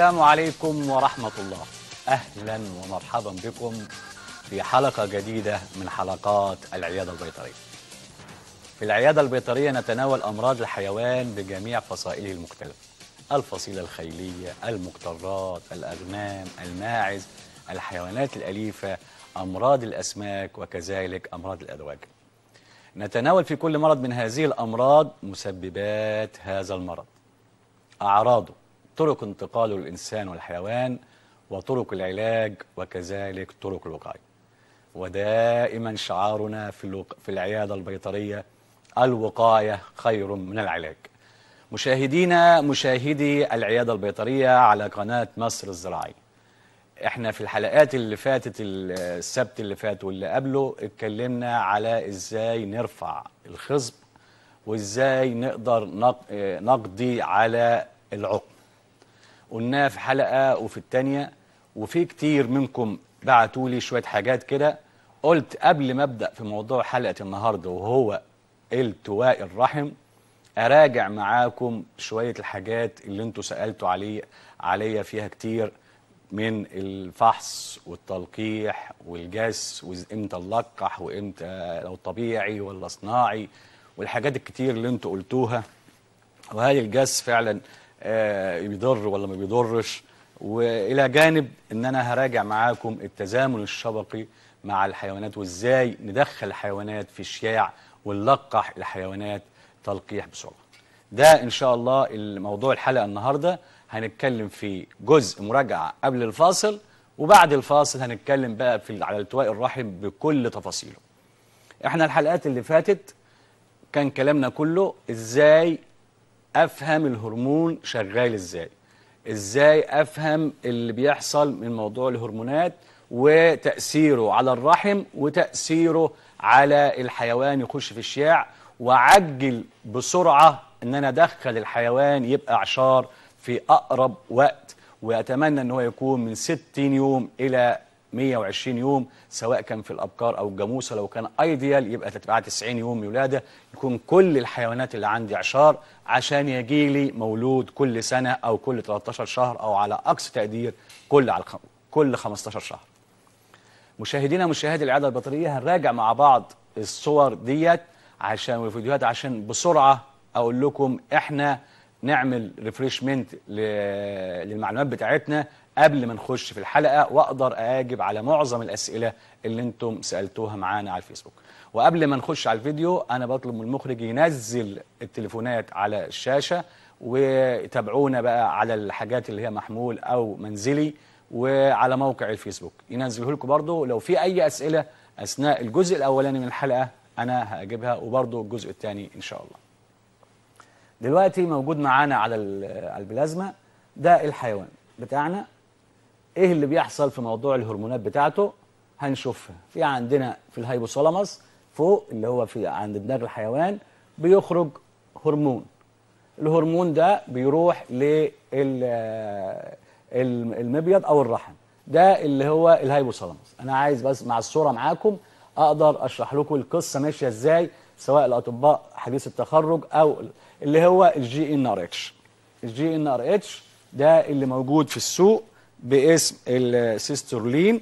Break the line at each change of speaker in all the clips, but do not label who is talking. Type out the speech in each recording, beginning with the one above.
السلام عليكم ورحمة الله أهلا ومرحبا بكم في حلقة جديدة من حلقات العيادة البيطرية في العيادة البيطرية نتناول أمراض الحيوان بجميع فصائله المختلفة الفصيلة الخيلية، المقترات، الأغنام، الماعز، الحيوانات الأليفة، أمراض الأسماك وكذلك أمراض الأدواج نتناول في كل مرض من هذه الأمراض مسببات هذا المرض أعراضه طرق انتقال الإنسان والحيوان وطرق العلاج وكذلك طرق الوقاية ودائما شعارنا في, الوق... في العيادة البيطرية الوقاية خير من العلاج مشاهدينا مشاهدي العيادة البيطرية على قناة مصر الزراعية احنا في الحلقات اللي فاتت السبت اللي فات واللي قبله اتكلمنا على ازاي نرفع الخصب وازاي نقدر آه، نقضي على العق قلناه في حلقه وفي الثانيه وفي كتير منكم بعتوا لي شويه حاجات كده قلت قبل ما ابدا في موضوع حلقه النهارده وهو التواء الرحم اراجع معاكم شويه الحاجات اللي انتم سالتوا عليه عليا فيها كتير من الفحص والتلقيح والجس وامتى نلقح وامتى لو طبيعي ولا صناعي والحاجات الكتير اللي انتوا قلتوها وهل الجس فعلا بيضر آه، ولا ما بيضرش والى جانب ان انا هراجع معاكم التزامن الشبقي مع الحيوانات وازاي ندخل الحيوانات في الشياع ونلقح الحيوانات تلقيح بسرعه ده ان شاء الله موضوع الحلقه النهارده هنتكلم في جزء مراجعه قبل الفاصل وبعد الفاصل هنتكلم بقى في على التواء الرحم بكل تفاصيله احنا الحلقات اللي فاتت كان كلامنا كله ازاي افهم الهرمون شغال ازاي ازاي افهم اللي بيحصل من موضوع الهرمونات وتاثيره على الرحم وتاثيره على الحيوان يخش في الشياع وعجل بسرعه ان انا ادخل الحيوان يبقى اعشار في اقرب وقت واتمنى ان هو يكون من 60 يوم الى 120 يوم سواء كان في الابقار او الجاموسه لو كان ايديال يبقى تبقى 90 يوم ولاده يكون كل الحيوانات اللي عندي عشار عشان يجي لي مولود كل سنه او كل 13 شهر او على اقصى تقدير كل على كل 15 شهر. مشاهدينا مشاهدي العياده البطريه هنراجع مع بعض الصور ديت عشان والفيديوهات عشان بسرعه اقول لكم احنا نعمل ريفريشمنت للمعلومات بتاعتنا قبل ما نخش في الحلقه واقدر اجيب على معظم الاسئله اللي انتم سالتوها معانا على الفيسبوك وقبل ما نخش على الفيديو انا بطلب من المخرج ينزل التليفونات على الشاشه وتابعونا بقى على الحاجات اللي هي محمول او منزلي وعلى موقع الفيسبوك ينزله لكم برضو لو في اي اسئله اثناء الجزء الاولاني من الحلقه انا هجيبها وبرضو الجزء الثاني ان شاء الله دلوقتي موجود معانا على على البلازما ده الحيوان بتاعنا ايه اللي بيحصل في موضوع الهرمونات بتاعته هنشوفها في عندنا في الهايبوثالاموس فوق اللي هو في عند دماغ الحيوان بيخرج هرمون الهرمون ده بيروح للمبيض او الرحم ده اللي هو الهايبوثالاموس انا عايز بس مع الصوره معاكم اقدر اشرح لكم القصه ماشيه ازاي سواء الاطباء حديث التخرج او اللي هو الجي ان ار اتش الجي ان ار اتش ده اللي موجود في السوق باسم السيسترلين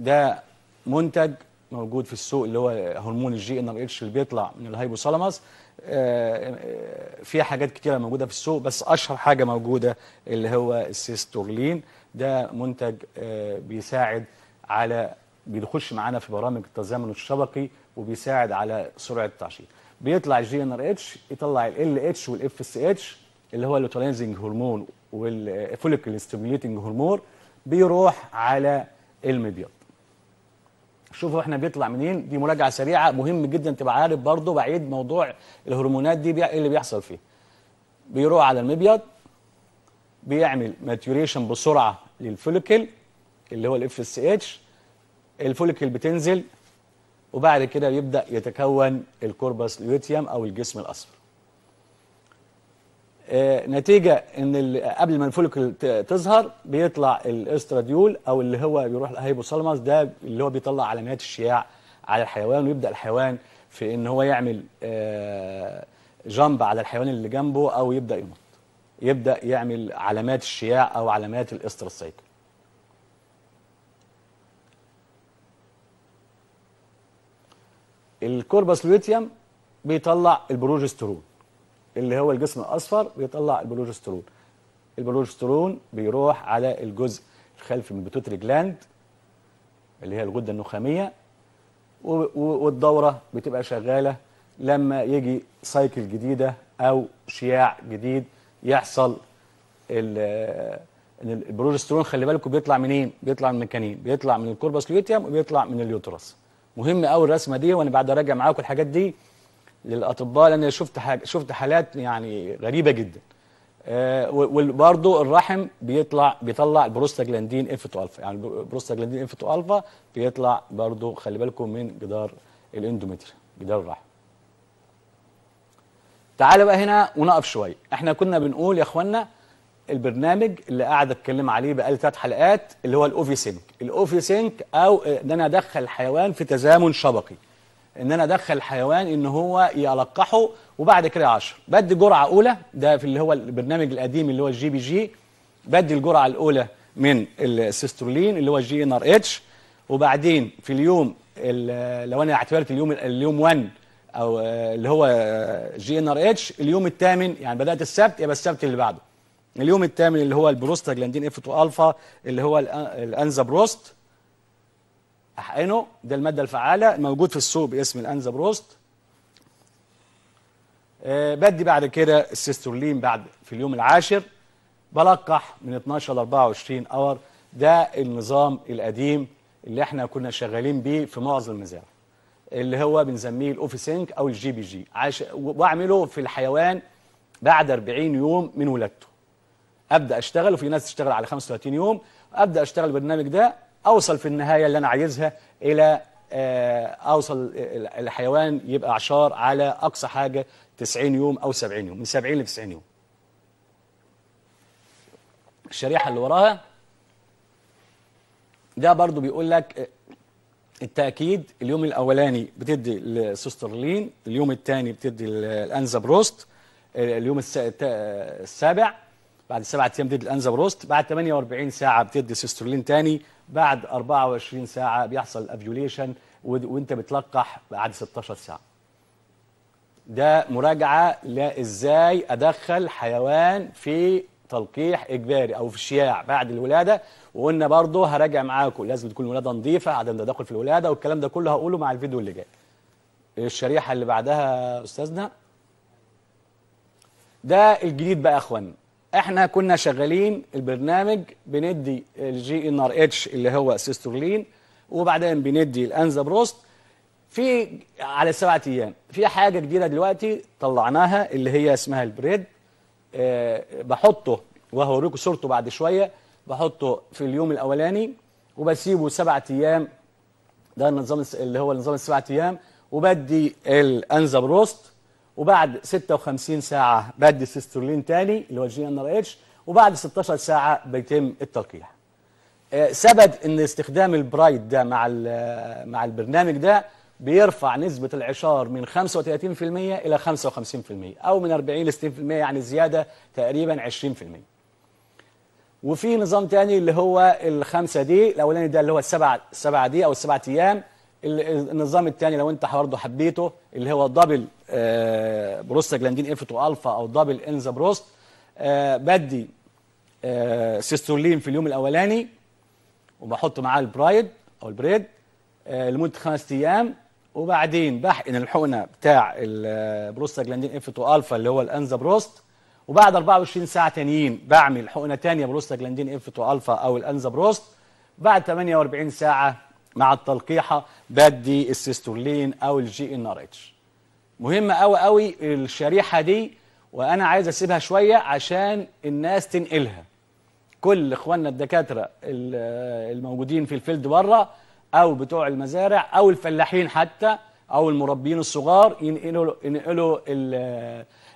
ده منتج موجود في السوق اللي هو هرمون الجي ان ار اتش اللي بيطلع من الهايبوثالاموس آه، آه، في حاجات كتيره موجوده في السوق بس اشهر حاجه موجوده اللي هو السيستورلين ده منتج آه، بيساعد على بيخش معانا في برامج التزامن الشبكي وبيساعد على سرعه التعشير بيطلع الجي ان ار اتش يطلع ال ال اتش والاف اس اتش اللي هو اللوتلايزنج هرمون والفوليكل ستيميوليتنج هرمون بيروح على المبيض شوفوا احنا بيطلع منين دي مراجعه سريعه مهم جدا تبقى عارف برضه بعيد موضوع الهرمونات دي ايه اللي بيحصل فيه بيروح على المبيض بيعمل ماتيوريشن بسرعه للفوليكل اللي هو الاف اس اتش الفوليكل بتنزل وبعد كده بيبدأ يتكون الكوربس ليوتيوم أو الجسم الأصفر آه، نتيجة ان قبل ما الفوليكل تظهر بيطلع الاستراديول او اللي هو بيروح الهيبوثالاموس ده اللي هو بيطلع علامات الشياع على الحيوان ويبدا الحيوان في ان هو يعمل آه، جامب على الحيوان اللي جنبه او يبدا ينط يبدا يعمل علامات الشياع او علامات الاسترسايكل الكوربس لوتيوم بيطلع البروجسترون اللي هو الجسم الاصفر بيطلع البروجسترون البروجسترون بيروح على الجزء الخلفي من بتوتري جلاند اللي هي الغده النخاميه والدوره بتبقى شغاله لما يجي سايكل جديده او شياع جديد يحصل ان البروجسترون خلي بالكم بيطلع منين؟ بيطلع من الكنين بيطلع من الكوربس لوتيوم وبيطلع من اليوترس مهم قوي الرسمه دي وانا بعد اراجع معاكم الحاجات دي للاطباء لان شفت حاجة شفت حالات يعني غريبه جدا آه وبرضه الرحم بيطلع بيطلع البروستاجلاندين اف 2 الفا يعني البروستاجلاندين اف 2 الفا بيطلع برضه خلي بالكم من جدار الاندومتريا جدار الرحم تعالى بقى هنا ونقف شويه احنا كنا بنقول يا اخوانا البرنامج اللي قاعد اتكلم عليه بقالي ثلاث حلقات اللي هو الاوفي سينك الاوفي سينك او ان انا ادخل الحيوان في تزامن شبكي ان انا ادخل الحيوان ان هو يلقحه وبعد كده 10 بدي جرعه اولى ده في اللي هو البرنامج القديم اللي هو الجي بي جي بدي الجرعه الاولى من السيسترولين اللي هو الجي ان ار اتش وبعدين في اليوم لو انا اعتبرت اليوم اليوم 1 او اللي هو جي ان ار اتش اليوم الثامن يعني بدات السبت يبقى السبت اللي بعده اليوم الثامن اللي هو البروستاجلاندين اف 2 الفا اللي هو الانزابروست احقنه ده الماده الفعاله موجود في السوق باسم الانزابروست أه بدي بعد كده السيسترولين بعد في اليوم العاشر بلقح من 12 ل 24 اور ده النظام القديم اللي احنا كنا شغالين بيه في معظم المزارع اللي هو بنسميه الاوفيسينج او الجي بي جي واعمله في الحيوان بعد 40 يوم من ولادته ابدا اشتغل وفي ناس تشتغل على 35 يوم ابدا اشتغل البرنامج ده اوصل في النهايه اللي انا عايزها الى آه، اوصل الحيوان يبقى اعشار على اقصى حاجه 90 يوم او 70 يوم من 70 ل 90 يوم الشريحه اللي وراها ده برضو بيقول لك آه، التاكيد اليوم الاولاني بتدي السوسترلين اليوم الثاني بتدي الانزا بروست آه، اليوم السابع بعد سبعة ايام بتدي بروست بعد 48 ساعه بتدي سيسترولين تاني بعد 24 ساعه بيحصل افيوليشن وانت بتلقح بعد 16 ساعه ده مراجعه لازاي ادخل حيوان في تلقيح اجباري او في شياع بعد الولاده وقلنا برضه هراجع معاكم لازم تكون الولاده نظيفه عدم تدخل في الولاده والكلام ده كله هقوله مع الفيديو اللي جاي الشريحه اللي بعدها استاذنا ده الجديد بقى يا اخوانا احنا كنا شغالين البرنامج بندي الجي ان ار اتش اللي هو سيسترولين وبعدين بندي الانزابروست في على سبعة ايام في حاجه جديده دلوقتي طلعناها اللي هي اسمها البريد أه بحطه وهوريكم صورته بعد شويه بحطه في اليوم الاولاني وبسيبه سبعة ايام ده النظام اللي هو نظام السبعة ايام وبدي الانزابروست وبعد 56 ساعة بدي سيسترولين تاني اللي هو جي ان ار اتش وبعد 16 ساعة بيتم التلقيح. ثبت آه، ان استخدام البرايد ده مع آه، مع البرنامج ده بيرفع نسبة العشار من 35% إلى 55% أو من 40 ل 60% يعني زيادة تقريبا 20%. وفي نظام تاني اللي هو الخمسة دي الأولاني ده اللي هو السبعة السبعة دي أو السبعة أيام النظام الثاني لو انت برضه حبيته اللي هو دبل آه، بروستا جلاندين اف 2 الفا او دبل انزا بروست آه، بدي آه، سيسترولين في اليوم الاولاني وبحط معاه البرايد او البريد لمده خمس ايام وبعدين بحقن الحقنه بتاع جلاندين اف 2 الفا اللي هو الانزا بروست وبعد 24 ساعه تانيين بعمل حقنه ثانيه جلاندين اف 2 الفا او الانزا بروست بعد 48 ساعه مع التلقيحه بدي السيستولين او الجي ان ار اتش مهمه قوي قوي الشريحه دي وانا عايز اسيبها شويه عشان الناس تنقلها كل اخواننا الدكاتره الموجودين في الفيلد بره او بتوع المزارع او الفلاحين حتى او المربيين الصغار ينقلوا ينقلوا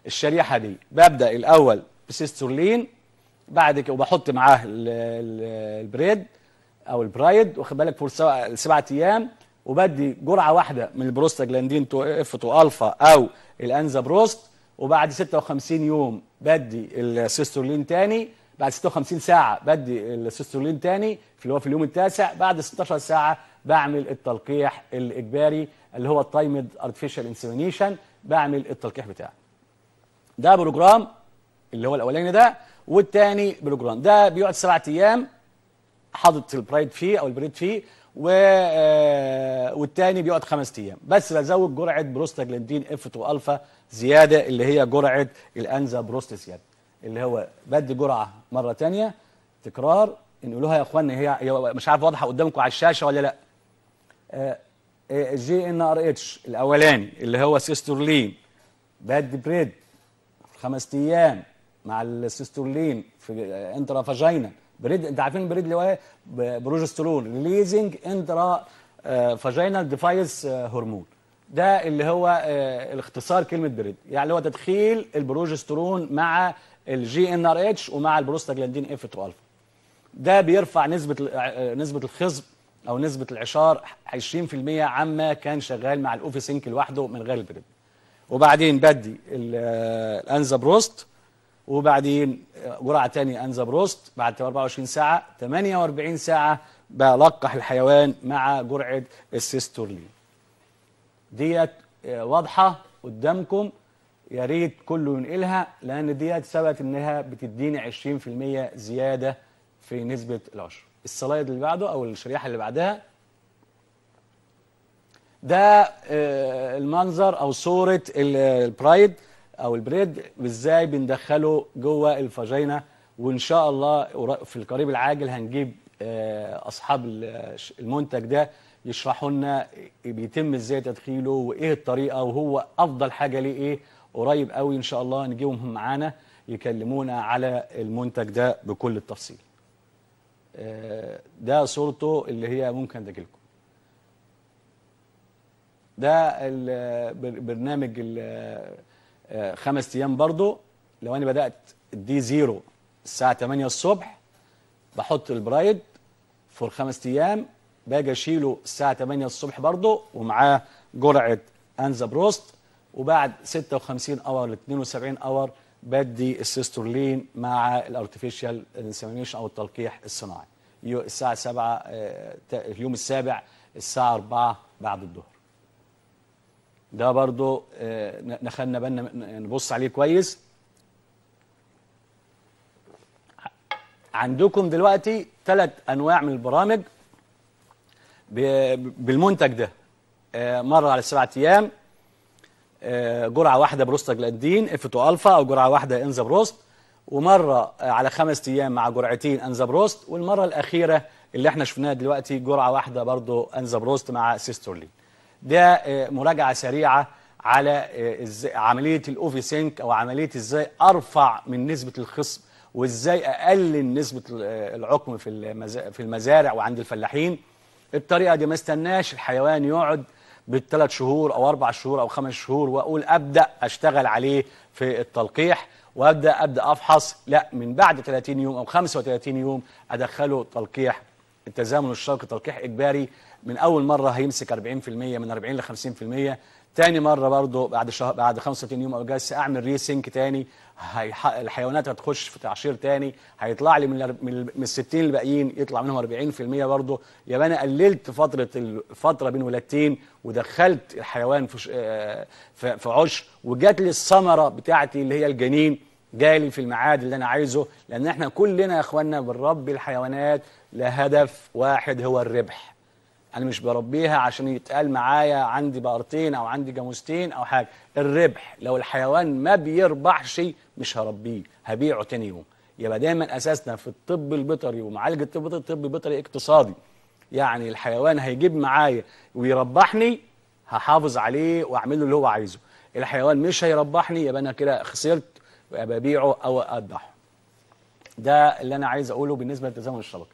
الشريحه دي ببدا الاول بسيستولين بعد كده وبحط معاه البريد او البرايد واخد بالك فور سبعة ايام وبدي جرعه واحده من البروستاجلاندين تو إيه اف تو الفا او الانزا بروست وبعد 56 يوم بدي السيسترولين تاني بعد 56 ساعه بدي السيسترولين تاني في اللي هو في اليوم التاسع بعد 16 ساعه بعمل التلقيح الاجباري اللي هو التايمد ارتفيشال انسيمينيشن بعمل التلقيح بتاعه ده بروجرام اللي هو الاولاني ده والتاني بروجرام ده بيقعد سبعة ايام حاطط البرايد فيه او البريد فيه و آه، والتاني بيقعد خمس ايام بس بزود جرعه بروستاجلاندين اف 2 الفا زياده اللي هي جرعه الانزا بروست زياده اللي هو بدي جرعه مره ثانيه تكرار نقولوها يا اخوانا هي مش عارف واضحه قدامكم على الشاشه ولا لا آه، آه، جي ان ار اتش الاولاني اللي هو سيسترولين باد بريد خمس ايام مع السيسترولين في انترافاجينال بريد انت عارفين اللي هو ايه بروجسترون ريليزنج انترا فاجينال ديفايس هرمون ده اللي هو آه، الاختصار كلمه بريد يعني اللي هو تدخيل البروجسترون مع الجي ان ار اتش ومع البروستاجلاندين اف 2 الفا ده بيرفع نسبه آه، آه، نسبه الخصب او نسبه العشار 20% عما كان شغال مع الاوفيسينك لوحده من غير البريد وبعدين بدي الانزابروست وبعدين جرعه آه، أنزا بروست بعد 24 ساعه 48 ساعه بلقح الحيوان مع جرعه السيستورلين ديت آه، واضحه قدامكم يا ريت كله ينقلها لان ديت ثبت انها بتديني 20% زياده في نسبه العشر السلايد اللي بعده او الشريحه اللي بعدها ده آه، المنظر او صوره البرايد او البريد ازاي بندخله جوه الفاجينا وان شاء الله في القريب العاجل هنجيب آه، اصحاب المنتج ده يشرحوا لنا بيتم ازاي تدخيله وايه الطريقه وهو افضل حاجه ليه ايه قريب قوي ان شاء الله نجيبهم معانا يكلمونا على المنتج ده بكل التفصيل آه، ده صورته اللي هي ممكن تجي لكم. ده برنامج آه، خمس ايام برضو لو انا بدات دي زيرو الساعه 8 الصبح بحط البرايد فور خمس ايام باجي اشيله الساعه 8 الصبح برضو ومعاه جرعه انزا بروست وبعد 56 اور ل 72 اور بدي السيسترولين مع الارتفيشال انسيميشن او التلقيح الصناعي الساعه 7 آه، اليوم السابع الساعه 4 بعد الظهر ده برضو آه، نخلنا بالنا نبص عليه كويس عندكم دلوقتي ثلاث انواع من البرامج بالمنتج ده آه، مره على سبعة ايام آه، جرعه واحده بروستاجلاندين اف افتو الفا او جرعه واحده بروست ومره على خمس ايام مع جرعتين بروست والمره الاخيره اللي احنا شفناها دلوقتي جرعه واحده برضو بروست مع سيسترولين ده آه، مراجعه سريعه على آه، عمليه الاوفي سينك او عمليه ازاي ارفع من نسبه الخصم وازاي اقلل نسبه آه، العقم في في المزارع وعند الفلاحين الطريقه دي ما استناش الحيوان يقعد بالثلاث شهور او اربع شهور او خمس شهور واقول ابدا اشتغل عليه في التلقيح وابدا ابدا افحص لا من بعد 30 يوم او 35 يوم ادخله تلقيح التزامن الشرقي تلقيح اجباري من اول مره هيمسك 40% من 40 ل 50% تاني مره برضه بعد شهر بعد 35 يوم او جلسه اعمل ريسينك تاني الحيوانات هتخش في تعشير تاني هيطلع لي من من ال 60 الباقيين يطلع منهم 40% برضه يبقى انا قللت فتره الفتره بين ولادتين ودخلت الحيوان آه، في في عش وجات لي الثمره بتاعتي اللي هي الجنين جالي في الميعاد اللي انا عايزه لان احنا كلنا يا اخوانا بنربي الحيوانات لهدف واحد هو الربح انا مش بربيها عشان يتقال معايا عندي بقرتين او عندي جاموستين او حاجه الربح لو الحيوان ما بيربحش مش هربيه هبيعه تاني يوم يبقى دايما اساسنا في الطب البيطري ومعالجه الطب البيطري الطب البيطري اقتصادي يعني الحيوان هيجيب معايا ويربحني هحافظ عليه واعمل له اللي هو عايزه الحيوان مش هيربحني يبقى انا كده خسرت وابقى ابيعه او اذبحه ده اللي انا عايز اقوله بالنسبه للتزامن الشبكي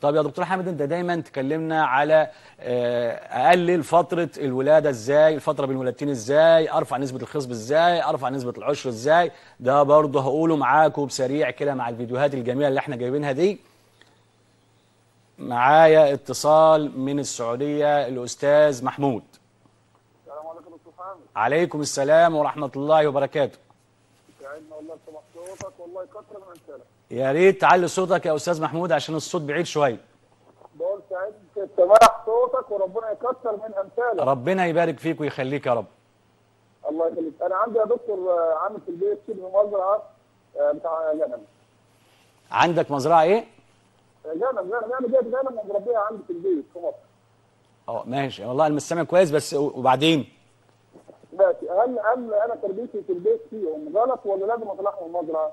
طب يا دكتور حامد انت دايما تكلمنا على آه، اقلل فتره الولاده ازاي الفتره بين الولادتين ازاي ارفع نسبه الخصب ازاي ارفع نسبه العشر ازاي ده برضه هقوله معاكم بسريع كده مع الفيديوهات الجميله اللي احنا جايبينها دي معايا اتصال من السعوديه الاستاذ محمود السلام عليكم دكتور حامد عليكم السلام ورحمه الله وبركاته
يا عيني والله سمعت صوتك والله كتر من رسالك
يا ريت تعلي صوتك يا استاذ محمود عشان الصوت بعيد شويه
بقول سعيد سماح صوتك وربنا يكثر من امثالك
ربنا يبارك فيك ويخليك يا رب
الله يخليك انا عندي يا دكتور آه، عامل في البيت شبه مزرعه آه، بتاع جنم
عندك مزرعه ايه؟
جنم جنم يعني جنم جنم مربيها عندي في البيت في مصر
اه ماشي والله انا مش سامع كويس بس وبعدين
ماشي هل هل انا تربيتي في البيت فيهم غلط ولا لازم اطلعهم المزرعه؟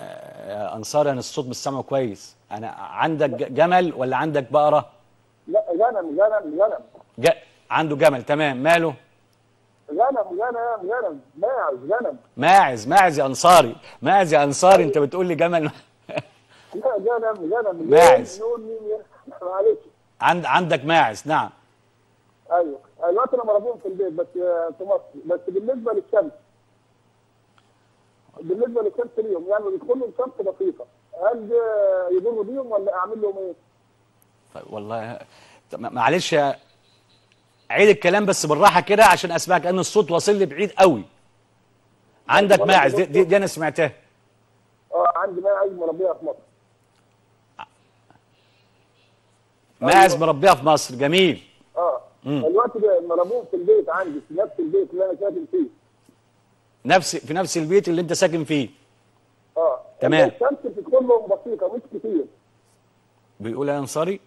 آه، انصار انا يعني الصوت مش سامعه كويس انا عندك جمل ولا عندك بقره
لا غنم غنم غنم
ج... عنده جمل تمام ماله
غنم غنم غنم ماعز غنم
ماعز ماعز يا انصاري ماعز يا انصاري انت بتقول لي جمل
لا غنم غنم ماعز معلش
عند عندك ماعز نعم
ايوه الوقت أيوه، انا مربوط في البيت بس آه، في مصر بس بالنسبه للشمس بالنسبه للكابت ليهم يعني بيدخلوا لهم بسيطه هل يضر بيهم ولا اعمل لهم ايه؟
طيب والله معلش عيد الكلام بس بالراحه كده عشان اسمعك لان الصوت واصل لي بعيد قوي عندك ماعز دي, دي, دي انا سمعتها
اه عندي ماعز مربيها في مصر
ماعز أيوة. مربيها في مصر جميل اه دلوقتي
مربوه في البيت عندي في نفس البيت اللي انا ساكن فيه
نفس في نفس البيت اللي انت ساكن فيه
اه تمام الشمس بتكون لهم بسيطه مش كتير
بيقول يا انصاري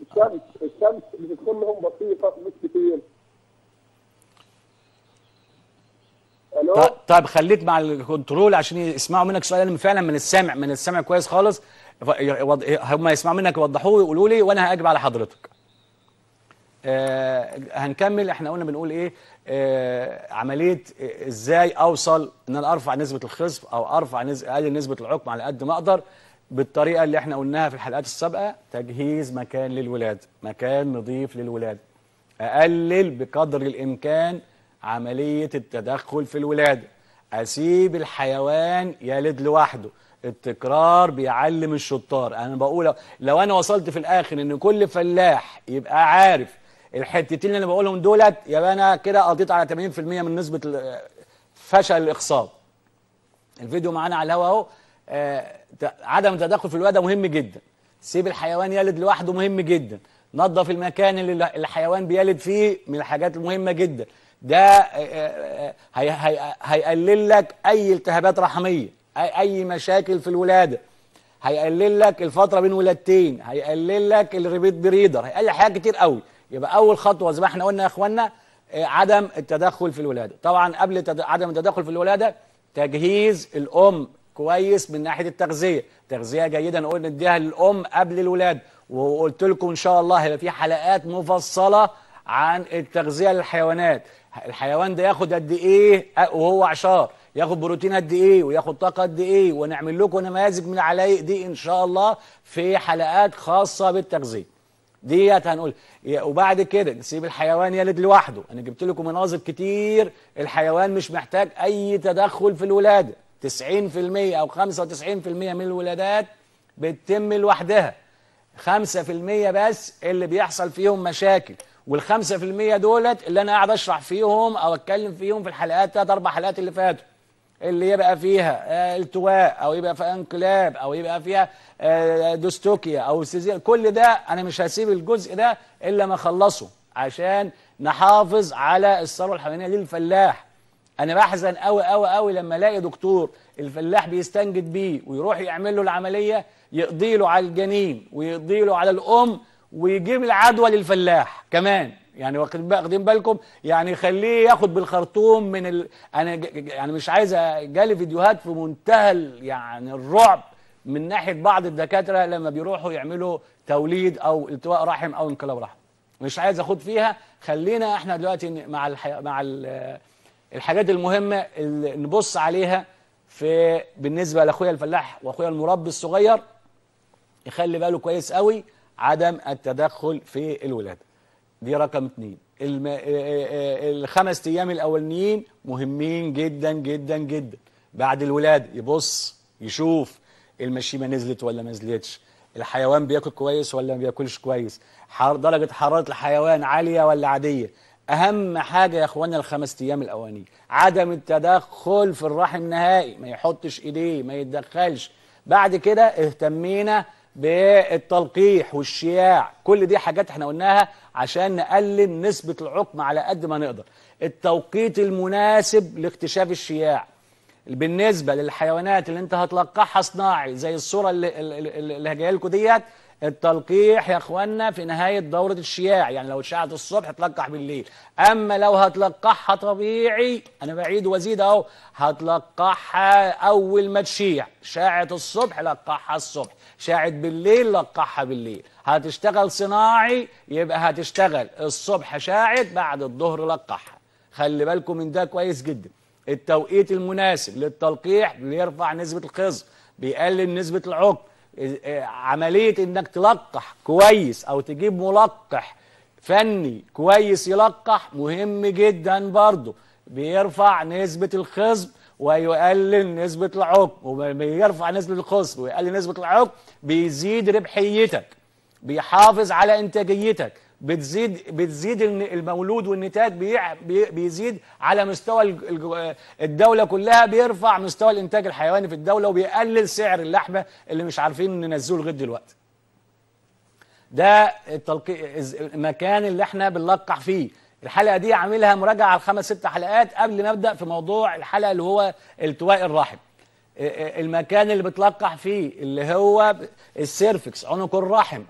الشمس الشمس بتكون لهم بسيطه مش كتير
طيب, طيب خليك مع الكنترول عشان يسمعوا منك سؤال فعلا من السامع من السامع كويس خالص هم يسمعوا منك يوضحوه ويقولوا لي وانا هاجب على حضرتك. آه هنكمل احنا قلنا بنقول ايه آه، عمليه آه، ازاي اوصل ان انا ارفع نسبه الخصم او ارفع نسبه اقلل نسبه العقم على قد ما اقدر بالطريقه اللي احنا قلناها في الحلقات السابقه تجهيز مكان للولاد مكان نظيف للولاد اقلل بقدر الامكان عمليه التدخل في الولاده اسيب الحيوان يلد لوحده التكرار بيعلم الشطار انا بقول لو انا وصلت في الاخر ان كل فلاح يبقى عارف الحتتين اللي انا بقولهم دولت يبقى انا كده قضيت على 80% من نسبه فشل الاخصاب الفيديو معانا على الهوا اهو آه، عدم التدخل في الولاده مهم جدا سيب الحيوان يلد لوحده مهم جدا نظف المكان اللي الحيوان بيلد فيه من الحاجات المهمه جدا ده آه، آه، هيقلل لك اي التهابات رحميه اي مشاكل في الولاده هيقلل لك الفتره بين ولادتين هيقلل لك الربيت بريدر هيقلل حاجات كتير قوي يبقى اول خطوه زي ما احنا قلنا يا اخوانا آه، عدم التدخل في الولاده طبعا قبل عدم التدخل في الولاده تجهيز الام كويس من ناحيه التغذيه تغذيه جيده نقول نديها للام قبل الولاده وقلت لكم ان شاء الله هيبقى في حلقات مفصله عن التغذيه للحيوانات الحيوان ده ياخد قد ايه وهو عشار ياخد بروتين قد ايه وياخد طاقه قد ايه ونعمل لكم نماذج من العلايق دي ان شاء الله في حلقات خاصه بالتغذيه ديت هنقول وبعد كده نسيب الحيوان يلد لوحده انا جبت لكم مناظر كتير الحيوان مش محتاج اي تدخل في الولاده 90% او 95% من الولادات بتتم لوحدها 5% بس اللي بيحصل فيهم مشاكل وال5% دولت اللي انا قاعد اشرح فيهم او اتكلم فيهم في الحلقات ثلاث اربع حلقات اللي فاتوا اللي يبقى فيها آه، التواء او يبقى فيها انقلاب او يبقى فيها آه، دستوكيا او سيزيا كل ده انا مش هسيب الجزء ده الا ما اخلصه عشان نحافظ على الثروه الحيوانيه للفلاح انا بحزن قوي قوي قوي لما الاقي دكتور الفلاح بيستنجد بيه ويروح يعمل له العمليه يقضي له على الجنين ويقضي له على الام ويجيب العدوى للفلاح كمان يعني واخدين بالكم يعني خليه ياخد بالخرطوم من ال... انا ج... يعني مش عايز جالي فيديوهات في منتهى يعني الرعب من ناحيه بعض الدكاتره لما بيروحوا يعملوا توليد او التواء رحم او انقلاب رحم مش عايز اخد فيها خلينا احنا دلوقتي مع الح... مع ال... الحاجات المهمه اللي نبص عليها في بالنسبه لاخويا الفلاح واخويا المربي الصغير يخلي باله كويس قوي عدم التدخل في الولاده دي رقم اتنين الم... آه، آه، آه، الخمس ايام الاولانيين مهمين جدا جدا جدا بعد الولاده يبص يشوف المشيمه نزلت ولا ما نزلتش الحيوان بياكل كويس ولا ما بياكلش كويس حر... درجه حراره الحيوان عاليه ولا عاديه اهم حاجه يا اخوانا الخمس ايام الاولانيين عدم التدخل في الرحم نهائي ما يحطش ايديه ما يتدخلش بعد كده اهتمينا بالتلقيح والشياع كل دي حاجات احنا قلناها عشان نقلل نسبة العقم على قد ما نقدر التوقيت المناسب لاكتشاف الشياع بالنسبة للحيوانات اللي انت هتلقحها صناعي زي الصورة اللي, اللي هجايه لكم ديت التلقيح يا اخوانا في نهاية دورة الشياع يعني لو شاعت الصبح تلقح بالليل اما لو هتلقحها طبيعي انا بعيد وازيد اهو هتلقحها اول ما تشيع شاعت الصبح لقحها الصبح شاعت بالليل لقحها بالليل هتشتغل صناعي يبقى هتشتغل الصبح شاعت بعد الظهر لقحها خلي بالكم من ده كويس جدا التوقيت المناسب للتلقيح بيرفع نسبة الخصب بيقلل نسبة العقم إيه، عملية انك تلقح كويس او تجيب ملقح فني كويس يلقح مهم جدا برضه بيرفع نسبة الخصب ويقلل نسبة العقم وبيرفع نسبة الخسر ويقلل نسبة العقم بيزيد ربحيتك بيحافظ على إنتاجيتك بتزيد بتزيد المولود والنتاج بيزيد على مستوى الدولة كلها بيرفع مستوى الإنتاج الحيواني في الدولة وبيقلل سعر اللحمة اللي مش عارفين ننزله لغاية دلوقتي ده التلقي المكان اللي احنا بنلقح فيه الحلقه دي عاملها مراجعه على الخمس ست حلقات قبل ما ابدا في موضوع الحلقه اللي هو التواء الرحم المكان اللي بتلقح فيه اللي هو السيرفكس عنق الرحم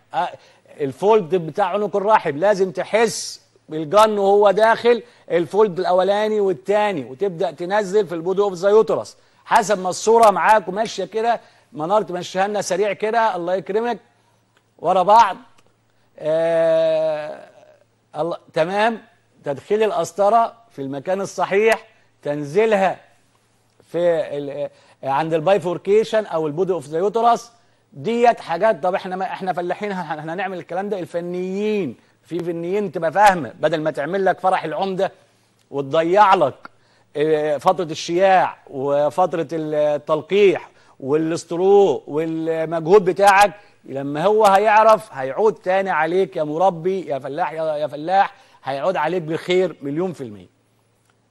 الفولد بتاع عنق الرحم لازم تحس بالجن وهو داخل الفولد الاولاني والثاني وتبدا تنزل في البودو اوف ذا يوترس حسب ما الصوره معاك ماشيه كده منار تمشيها لنا سريع كده الله يكرمك ورا بعض آه الله تمام تدخيل القسطره في المكان الصحيح تنزيلها في عند البايفوركيشن او البودي اوف ذا يوترس ديت حاجات طب احنا ما احنا فلاحين احنا هنعمل الكلام ده الفنيين في فنيين تبقى فاهمه بدل ما تعمل لك فرح العمده وتضيع لك آه، فتره الشياع وفتره التلقيح والاسترو والمجهود بتاعك لما هو هيعرف هيعود تاني عليك يا مربي يا فلاح يا فلاح هيعود عليك بخير مليون في المية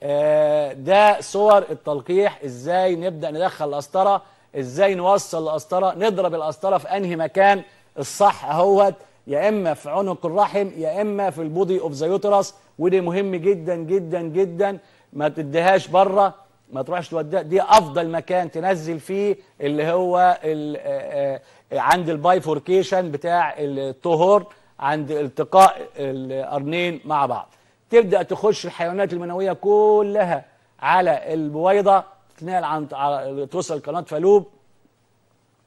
آه، ده صور التلقيح ازاي نبدأ ندخل القسطرة ازاي نوصل القسطرة نضرب القسطرة في انهي مكان الصح اهوت يا اما في عنق الرحم يا اما في البودي اوف ذا يوترس ودي مهم جدا جدا جدا ما تديهاش بره ما تروحش توديها دي افضل مكان تنزل فيه اللي هو ال آه، آه، عند البايفوركيشن بتاع الطهور عند التقاء القرنين مع بعض تبدأ تخش الحيوانات المنوية كلها على البويضة تتنقل عن توصل قناة فالوب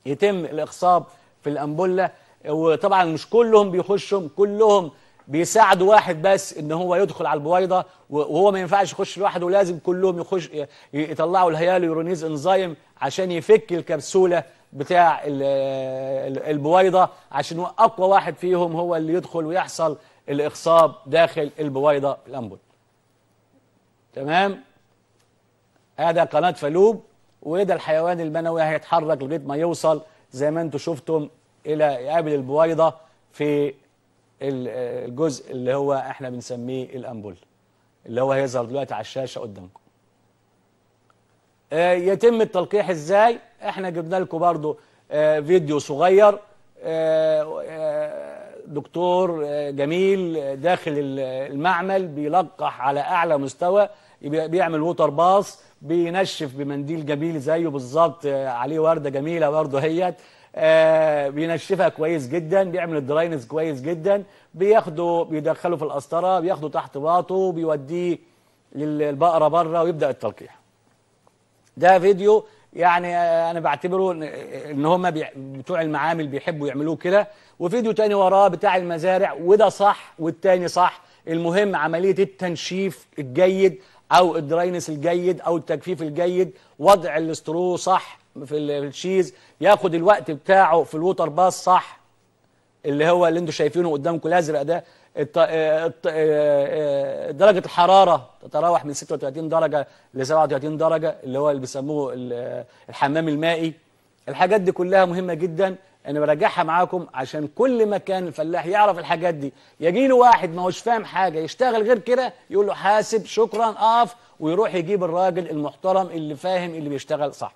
يتم الإخصاب في الأنبولة وطبعا مش كلهم بيخشهم كلهم بيساعدوا واحد بس ان هو يدخل على البويضه وهو ما ينفعش يخش لوحده لازم كلهم يخش يطلعوا الهيالورونيز انزيم عشان يفك الكبسوله بتاع البويضه عشان اقوى واحد فيهم هو اللي يدخل ويحصل الاخصاب داخل البويضه الانبول تمام هذا قناه فالوب وده الحيوان المنوي هيتحرك لغايه ما يوصل زي ما انتم شفتم الى يقابل البويضه في الجزء اللي هو احنا بنسميه الانبول اللي هو هيظهر دلوقتي على الشاشه قدامكم آه، يتم التلقيح ازاي احنا جبنا لكم برضو آه، فيديو صغير آه، آه، دكتور جميل داخل المعمل بيلقح على اعلى مستوى بيعمل ووتر باص بينشف بمنديل جميل زيه بالظبط عليه ورده جميله برضه هيت بينشفها كويس جدا بيعمل الدراينز كويس جدا بياخده بيدخله في القسطره بياخده تحت باطه بيوديه للبقره بره ويبدا التلقيح ده فيديو يعني آه، انا بعتبره ان هم بتوع المعامل بيحبوا يعملوه كده وفيديو تاني وراه بتاع المزارع وده صح والتاني صح المهم عمليه التنشيف الجيد او الدراينس الجيد او التجفيف الجيد وضع الاسترو صح في الشيز ياخد الوقت بتاعه في الوتر باس صح اللي هو اللي انتوا شايفينه قدامكم الازرق ده آه، آه، آه، درجة الحرارة تتراوح من 36 درجة ل 37 درجة اللي هو اللي بيسموه الحمام المائي الحاجات دي كلها مهمة جدا أنا براجعها معاكم عشان كل ما كان الفلاح يعرف الحاجات دي يجي له واحد ما هوش فاهم حاجة يشتغل غير كده يقول له حاسب شكرا أقف ويروح يجيب الراجل المحترم اللي فاهم اللي بيشتغل صح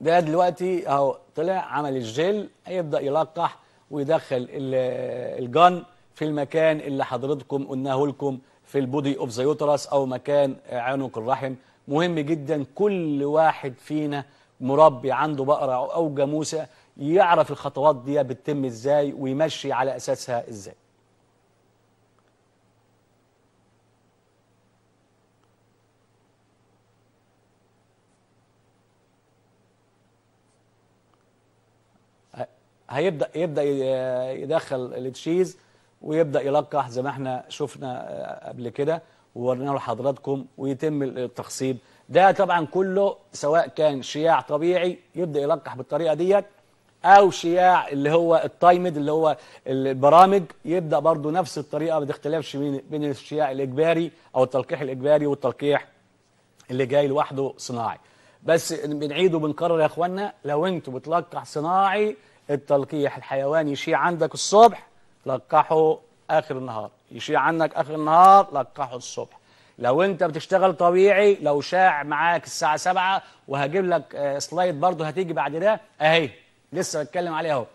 ده دلوقتي اهو طلع عمل الجل هيبدا يلقح ويدخل الجن في المكان اللي حضرتكم قلناه لكم في البودي اوف ذا يوترس او مكان عنق الرحم مهم جدا كل واحد فينا مربي عنده بقره او جاموسه يعرف الخطوات دي بتتم ازاي ويمشي على اساسها ازاي هيبدا يبدا يدخل التشيز ويبدا يلقح زي ما احنا شفنا آه، قبل كده ووريناه لحضراتكم ويتم التخصيب ده طبعا كله سواء كان شياع طبيعي يبدا يلقح بالطريقه ديت او شياع اللي هو التايمد اللي هو البرامج يبدا برضو نفس الطريقه تختلفش بين الشياع الاجباري او التلقيح الاجباري والتلقيح اللي جاي لوحده صناعي بس بنعيد وبنكرر يا اخوانا لو انتوا بتلقح صناعي التلقيح الحيواني يشيع عندك الصبح لقحه آخر النهار يشيع عنك آخر النهار لقحه الصبح لو أنت بتشتغل طبيعي لو شاع معاك الساعة 7 وهجيب لك آه، سلايد برضه هتيجي بعد ده أهي لسه بتكلم عليها أهو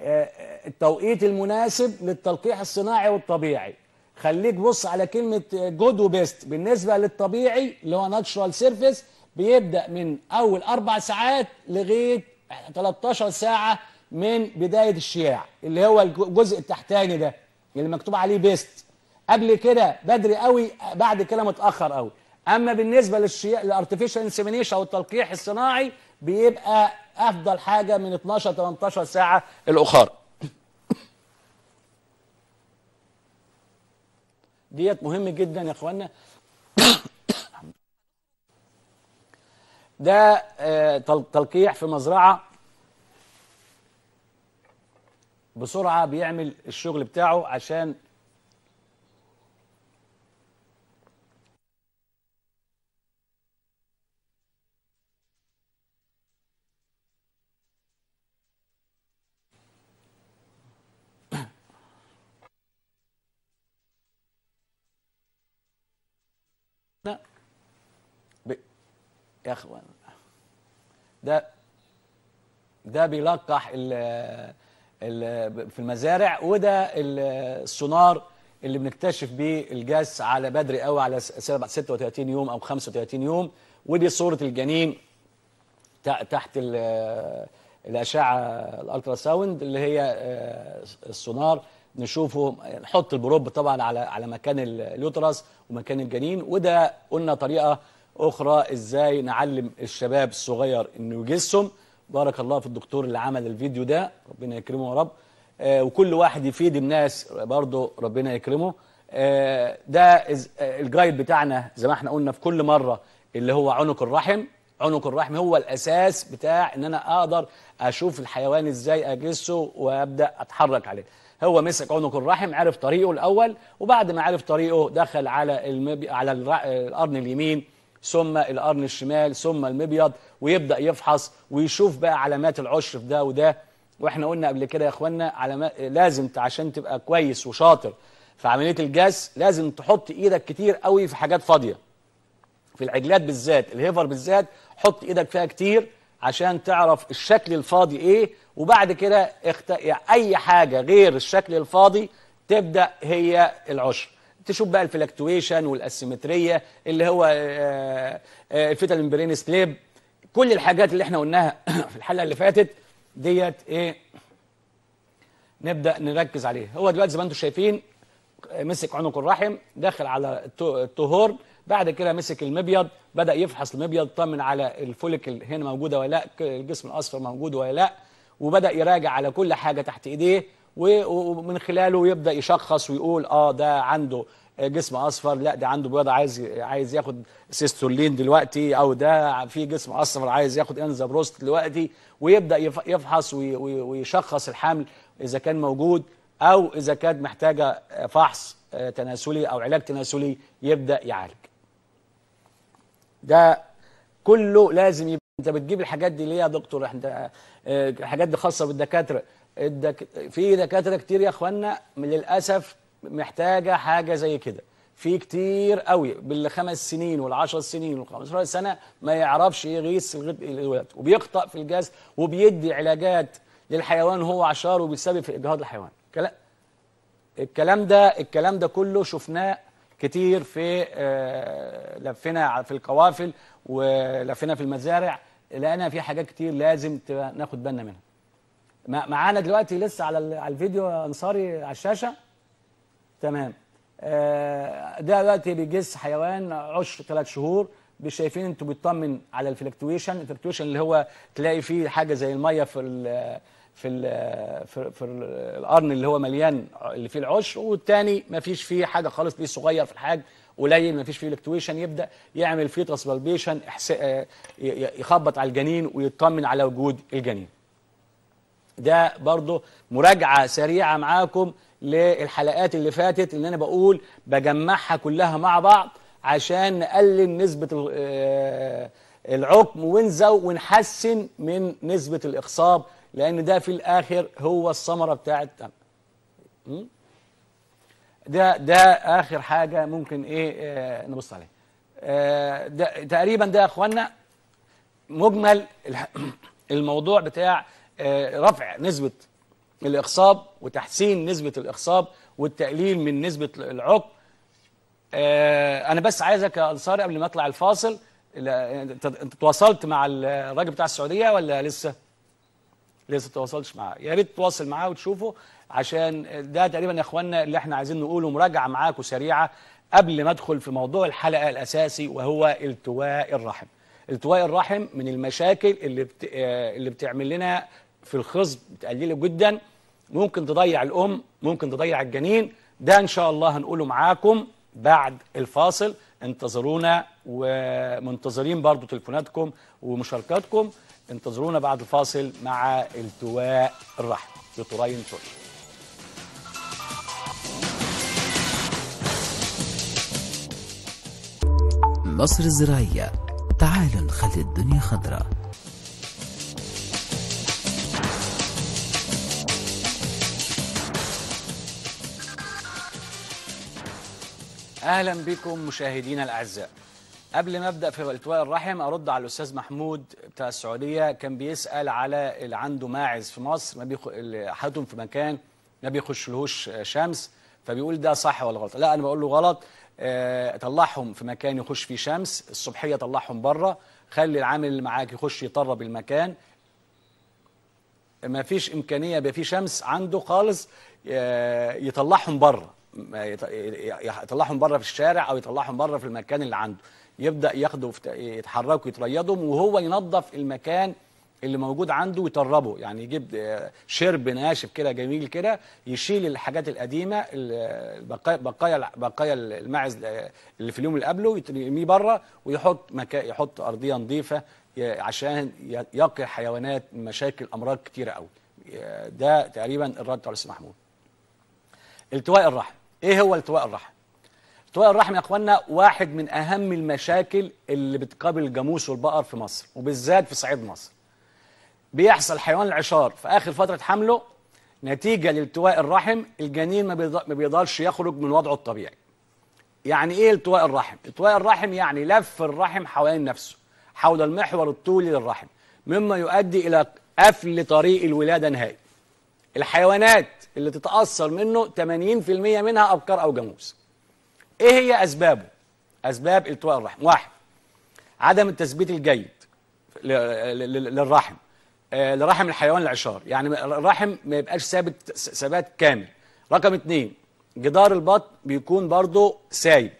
آه، آه، التوقيت المناسب للتلقيح الصناعي والطبيعي خليك بص على كلمة جود وبيست بالنسبة للطبيعي اللي هو ناتشرال سيرفيس بيبدأ من أول أربع ساعات لغاية 13 ساعة من بداية الشياع اللي هو الجزء التحتاني ده اللي مكتوب عليه بيست قبل كده بدري قوي بعد كده متأخر قوي أما بالنسبة للشياع الارتفيشال انسيمينيشن أو التلقيح الصناعي بيبقى أفضل حاجة من 12 18 ساعة الأخرى ديت مهم جدا يا اخوانا ده آه، تلقيح في مزرعه بسرعه بيعمل الشغل بتاعه عشان يا اخوان ده ده بيلقح ال ال في المزارع وده السونار اللي بنكتشف بيه الجاس على بدري قوي على 36 يوم او 35 يوم ودي صوره الجنين تحت الاشعه الالترا ساوند اللي هي آه، السونار نشوفه نحط البروب طبعا على على مكان اليوترس ومكان الجنين وده قلنا طريقه اخرى ازاي نعلم الشباب الصغير انه يجسم بارك الله في الدكتور اللي عمل الفيديو ده ربنا يكرمه يا رب آه وكل واحد يفيد الناس برضه ربنا يكرمه آه ده آه، الجايد بتاعنا زي ما احنا قلنا في كل مره اللي هو عنق الرحم عنق الرحم هو الاساس بتاع ان انا اقدر اشوف الحيوان ازاي اجسه وابدا اتحرك عليه هو مسك عنق الرحم عرف طريقه الاول وبعد ما عرف طريقه دخل على المبي... على القرن اليمين ثم القرن الشمال ثم المبيض ويبدا يفحص ويشوف بقى علامات العشر في ده وده واحنا قلنا قبل كده يا اخوانا علامات لازم عشان تبقى كويس وشاطر في عمليه الجس لازم تحط ايدك كتير قوي في حاجات فاضيه في العجلات بالذات الهيفر بالذات حط ايدك فيها كتير عشان تعرف الشكل الفاضي ايه وبعد كده اخت... يعني اي حاجه غير الشكل الفاضي تبدا هي العشر تشوف بقى الفلكتويشن والاسيمتريه اللي هو آه، آه، آه، الفيتامين برين سليب كل الحاجات اللي احنا قلناها في الحلقه اللي فاتت ديت ايه نبدا نركز عليها هو دلوقتي زي ما انتم شايفين مسك عنق الرحم دخل على الطهور بعد كده مسك المبيض بدا يفحص المبيض طمن على الفوليكل هنا موجوده ولا لا الجسم الاصفر موجود ولا لا وبدا يراجع على كل حاجه تحت ايديه ومن خلاله يبدا يشخص ويقول اه ده عنده جسم اصفر لا ده عنده بيضه عايز عايز ياخد سيستولين دلوقتي او ده في جسم اصفر عايز ياخد انزابروست دلوقتي ويبدا يفحص ويشخص الحمل اذا كان موجود او اذا كانت محتاجه فحص آه، تناسلي او علاج تناسلي يبدا يعالج ده كله لازم يبقى انت بتجيب الحاجات دي ليه يا دكتور احنا الحاجات آه، دي خاصه بالدكاتره الدك... في دكاتره كتير يا اخوانا للاسف محتاجه حاجه زي كده في كتير قوي بالخمس سنين والعشر سنين وال15 سنه ما يعرفش يغيث الولاد وبيخطا في الجاز وبيدي علاجات للحيوان هو عشار وبيسبب في اجهاض الحيوان كلام الكلام ده الكلام ده كله شفناه كتير في آه لفنا في القوافل ولفنا في المزارع لقينا في حاجات كتير لازم ناخد بالنا منها معانا دلوقتي لسه على على الفيديو انصاري على الشاشه تمام آه، ده دلوقتي بيجس حيوان عشر ثلاث شهور شايفين انتوا بيطمن على الفلكتويشن الفلكتويشن اللي هو تلاقي فيه حاجه زي الميه في الـ في الـ في, في القرن اللي هو مليان اللي فيه العشر والتاني ما فيش فيه حاجه خالص ليه صغير في الحجم قليل ما فيش فيه الكتويشن يبدا يعمل فيه ترانسبلبيشن آه، يخبط على الجنين ويطمن على وجود الجنين ده برضه مراجعة سريعة معاكم للحلقات اللي فاتت اللي أنا بقول بجمعها كلها مع بعض عشان نقلل نسبة آه، العقم ونزو ونحسن من نسبة الإخصاب لأن ده في الآخر هو الثمرة بتاعت ده ده آخر حاجة ممكن إيه آه، نبص عليها آه، ده تقريبا ده يا إخوانا مجمل الموضوع بتاع آه، رفع نسبة الإخصاب وتحسين نسبة الإخصاب والتقليل من نسبة العق آه، أنا بس عايزك يا أنصاري قبل ما أطلع الفاصل أنت تواصلت مع الراجل بتاع السعودية ولا لسه؟ لسه تواصلتش معاه يا ريت تواصل معاه وتشوفه عشان ده تقريبا يا اخوانا اللي احنا عايزين نقوله مراجعه معاكم سريعه قبل ما ادخل في موضوع الحلقه الاساسي وهو التواء الرحم التواء الرحم من المشاكل اللي بت... آه، اللي بتعمل لنا في الخصب بتقلله جدا ممكن تضيع الام ممكن تضيع الجنين ده ان شاء الله هنقوله معاكم بعد الفاصل انتظرونا ومنتظرين برضو تليفوناتكم ومشاركاتكم انتظرونا بعد الفاصل مع التواء الرحم لطرين ترشد مصر الزراعية تعالوا نخلي الدنيا خضراء اهلا بكم مشاهدينا الاعزاء قبل ما ابدا في التواء الرحم ارد على الاستاذ محمود بتاع السعوديه كان بيسال على اللي عنده ماعز في مصر ما بيخ... حاطهم في مكان ما بيخشلهوش شمس فبيقول ده صح ولا غلط لا انا بقول له غلط آه طلعهم في مكان يخش فيه شمس الصبحيه طلعهم بره خلي العامل اللي معاك يخش يطرب المكان ما فيش امكانيه يبقى في شمس عنده خالص آه يطلعهم بره يطلعهم بره في الشارع او يطلعهم بره في المكان اللي عنده يبدا ياخده يتحركوا يتريضهم وهو ينظف المكان اللي موجود عنده ويطربه يعني يجيب آه، شرب ناشف كده جميل كده يشيل الحاجات القديمه بقايا بقايا الماعز اللي في اليوم اللي قبله يرميه بره ويحط مكان يحط ارضيه نظيفه عشان يقي الحيوانات من مشاكل امراض كتيره قوي آه، ده تقريبا الرد على الاستاذ محمود التواء الرحم ايه هو التواء الرحم التواء الرحم يا اخوانا واحد من اهم المشاكل اللي بتقابل الجاموس والبقر في مصر وبالذات في صعيد مصر بيحصل حيوان العشار في اخر فتره حمله نتيجه لالتواء الرحم الجنين ما بيقدرش يخرج من وضعه الطبيعي يعني ايه التواء الرحم التواء الرحم يعني لف الرحم حوالين نفسه حول المحور الطولي للرحم مما يؤدي الى قفل طريق الولاده نهائي الحيوانات اللي تتأثر منه 80% منها أبكار أو جاموس إيه هي أسبابه؟ أسباب التواء الرحم واحد عدم التثبيت الجيد للرحم آه، لرحم الحيوان العشار يعني الرحم ما يبقاش ثابت ثبات كامل رقم اتنين جدار البطن بيكون برضه سايب